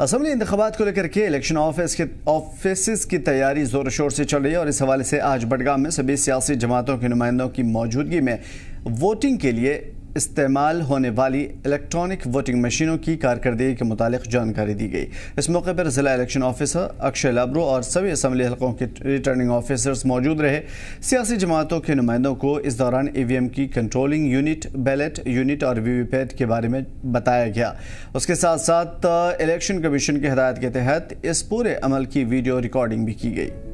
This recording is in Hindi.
असम्बली इंतबात को लेकर के इलेक्शन ऑफिस के ऑफिस की तैयारी ज़ोर शोर से चल रही है और इस हवाले से आज बडगाम में सभी सियासी जमातों के नुमाइंदों की मौजूदगी में वोटिंग के लिए इस्तेमाल होने वाली इलेक्ट्रॉनिक वोटिंग मशीनों की कारकर्दगी के मुतालिक जानकारी दी गई इस मौके पर ज़िला इलेक्शन ऑफिसर अक्षय लाबरो और सभी असम्बली हलकों के रिटर्निंग ऑफिसर्स मौजूद रहे सियासी जमातों के नुमाइंदों को इस दौरान ई वी एम की कंट्रोलिंग यूनिट बैलेट यूनिट और वी वी पैट के बारे में बताया गया उसके साथ साथ इलेक्शन कमीशन की हदायत के तहत इस पूरे अमल की वीडियो रिकॉर्डिंग भी की गई